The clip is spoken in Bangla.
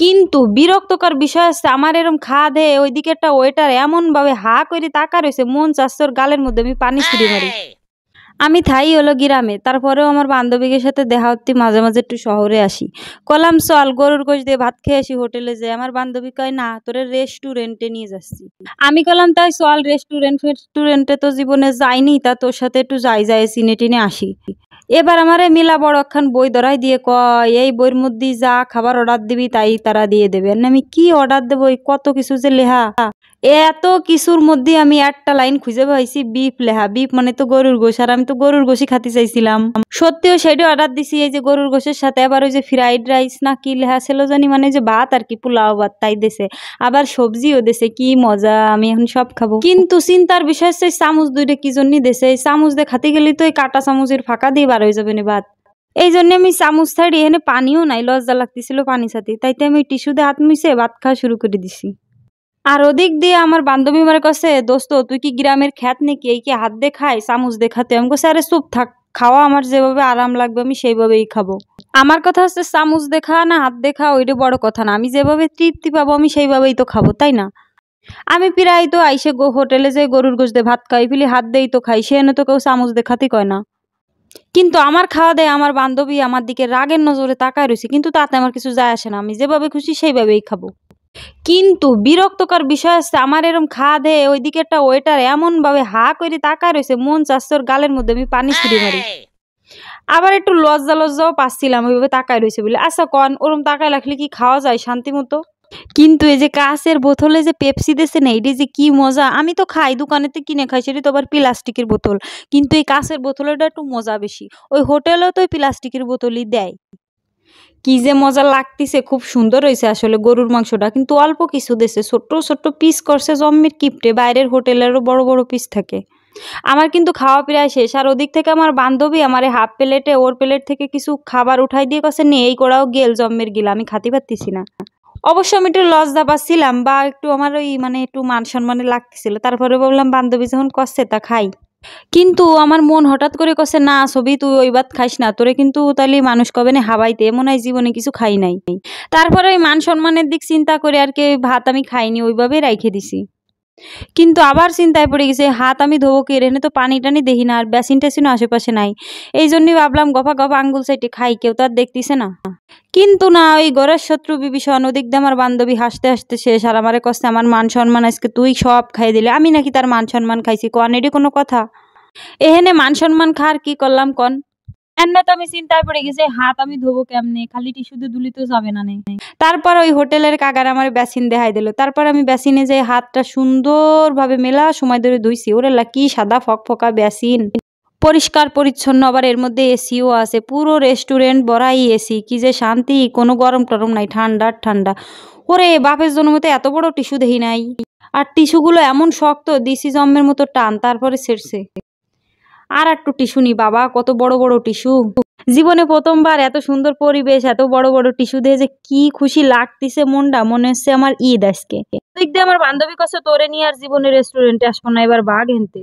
কিন্তু বিরক্তকর বিষয় হচ্ছে আমার এরম খাওয়া দেয় ওইদিকে একটা ওয়েটার এমনভাবে হা করে তাকা রয়েছে মন চাষ গালের মধ্যে আমি পানি ছুড়ে মারি আমি থাই হলো গ্রামে তারপরেও আমার বান্ধবীদের সাথে দেখা হতে মাঝে মাঝে একটু শহরে আসি কলাম চল গরুর গোশ দিয়ে ভাত খেয়ে আসি হোটেলে যাই আমার বান্ধবী কয় না তোরে রেস্টুরেন্টে নিয়ে যাচ্ছি আমি কলাম তাই চল রেস্টুরেন্ট রেস্টুরেন্টে তো জীবনে যাইনি তা তোর সাথে একটু যাই যাই চিনে টিনে আসি এবার আমারে মিলা বড় একখান বই ধরাই দিয়ে কয় এই বইয়ের মধ্যে যা খাবার অর্ডার দিবি তাই তারা দিয়ে দেবে আমি কি অর্ডার দেবো কত কিছু যে লেহা এত কিছুর মধ্যে আমি একটা লাইন খুঁজে পাইছি বিফ লেহা বিফ মানে তো গরুর গোশ আর আমি তো গরুর গোশই খাতে চাইছিলাম সত্যিও সেটা অর্ডার দিছি এই যে গরুর গোশের সাথে আবার ওই যে ফ্রাইড রাইস না কি লেহা ছিল জানি মানে যে ভাত আর কি পোলাও ভাত তাই দেশে আবার সবজিও দেশে কি মজা আমি এখন সব খাবো কিন্তু চিন্তার বিষয় হচ্ছে চামুচ দুইটা কি জন্যই দেশে এই চামুচ দিয়ে খাতে গেলে তো এই কাটা চামুচের ফাঁকা দিয়ে বার হয়ে যাবে না ভাত এই জন্য আমি চামুচ ছাড়ি এখানে পানিও নাই লজ্জা লাগতেছিল পানি সাথে তাইতে আমি টিস্যুতে হাত মিশে ভাত খাওয়া শুরু করে দিছি আর ওদিক দিয়ে আমার বান্ধবী মার কাছে দোস্ত তুই কি গ্রামের খ্যাত নাকি এই কি হাত দিয়ে খাই দেখাতে দিয়ে খাতে আমি কাছে আরে সুপ থাক খাওয়া আমার যেভাবে আরাম লাগবে আমি সেইভাবেই খাবো আমার কথা হচ্ছে চামুচ দেখা না হাত দেখা ওইটা বড় কথা না আমি যেভাবে তৃপ্তি পাবো আমি সেইভাবেই তো খাবো তাই না আমি প্রায় তো আইসে গো হোটেলে যে গরুর গোশ দিয়ে ভাত খাই ফেলি হাত দিয়েই তো খাই সে এনে তো কেউ চামুচ দেখাতেই কয় না কিন্তু আমার খাওয়া দেয় আমার বান্ধবী আমার দিকে রাগের নজরে তাকায় রয়েছে কিন্তু তাতে আমার কিছু যায় আসে না আমি যেভাবে খুশি সেইভাবেই খাবো কিন্তু বিরক্তকর বিষয় হচ্ছে আমার এরম খাওয়া দেয় ওইদিকে একটা ওয়েটার এমনভাবে হা করে তাকা রয়েছে মন চাচ্ছর গালের মধ্যে আমি পানি ছিঁড়ে মারি আবার একটু লজ্জা লজ্জাও পাচ্ছিলাম ওইভাবে তাকায় রয়েছে বলে আচ্ছা কন ওরম তাকায় রাখলে কি খাওয়া যায় শান্তি মতো কিন্তু এই যে কাঁচের বোতলে যে পেপসি দেশে না এটি যে কি মজা আমি তো খাই দোকানেতে কিনে খাই সেটি তো আবার প্লাস্টিকের বোতল কিন্তু এই কাঁচের বোতলটা একটু মজা বেশি ওই হোটেলেও তো ওই প্লাস্টিকের বোতলই দেয় কি যে মজা লাগতেছে খুব সুন্দর হয়েছে আসলে গরুর মাংসটা কিন্তু অল্প কিছু দেশে ছোট্ট ছোট্ট পিস করছে জম্মের কিপটে বাইরের হোটেলেরও বড় বড় পিস থাকে আমার কিন্তু খাওয়া প্রায় শেষ আর ওদিক থেকে আমার বান্ধবী আমার হাফ প্লেটে ওর প্লেট থেকে কিছু খাবার উঠাই দিয়ে কাছে নে এই করাও গেল জম্মের গিলা আমি খাতে পারতেছি না অবশ্য আমি একটু লজ্জা পাচ্ছিলাম বা একটু আমার ওই মানে একটু মান সম্মানে লাগতেছিল তারপরে বললাম বান্ধবী যখন কষ্টে তা খাই কিন্তু আমার মন হঠাৎ করে কষে না সবই তুই ওই ভাত খাইস না তোরে কিন্তু তাহলে মানুষ কবে না হাবাইতে এমন হয় জীবনে কিছু খাই নাই তারপরে ওই মান সম্মানের দিক চিন্তা করে আর কি ভাত আমি খাইনি ওইভাবে রাইখে দিছি কিন্তু আবার চিন্তায় পড়ে গেছে হাত আমি ধোবো কে এখানে তো পানি টানি দেখি না আর বেসিন টেসিনও আশেপাশে নাই এই জন্যই ভাবলাম গফা গফা আঙ্গুল সাইটে খাই কেউ তো আর দেখতেছে না কিন্তু না ওই গড়ের শত্রু বিভীষণ ওদিক দিয়ে আমার বান্ধবী হাসতে হাসতে শেষ আর আমার কষ্টে আমার মান সম্মান আজকে তুই সব খাই দিলে আমি নাকি তার মান সম্মান খাইছি কন কোনো কথা এহেনে মান সম্মান খার কি করলাম কন এমনি আমি চিন্তায় পড়ে গেছি হাত আমি ধোবো কেমনে খালি টিস্যু দিয়ে তো যাবে না নেই তারপর ওই হোটেলের কাকার আমার বেসিন দেখাই দিল তারপর আমি বেসিনে যাই হাতটা সুন্দরভাবে মেলা সময় ধরে ধুইছি ওরে কি সাদা ফক ফকা বেসিন পরিষ্কার পরিচ্ছন্ন আবার এর মধ্যে এসিও আছে পুরো রেস্টুরেন্ট বড়াই এসি কি যে শান্তি কোনো গরম টরম নাই ঠান্ডা ঠান্ডা ওরে বাপের জন্য মতো এত বড় টিস্যু দেখি নাই আর টিস্যুগুলো এমন শক্ত দিসি জম্মের মতো টান তারপরে সেরছে আর একটু টিস্যু নি বাবা কত বড় বড় টিস্যু জীবনে প্রথমবার এত সুন্দর পরিবেশ এত বড় বড় টিস্যু দিয়ে যে কি খুশি লাগতিছে মনটা মনে হচ্ছে আমার ঈদ আজকে দেখতে আমার বান্ধবী কাছে তোরে নিয়ে আর জীবনের রেস্টুরেন্টে আসবো না এবার বাঘ এনতে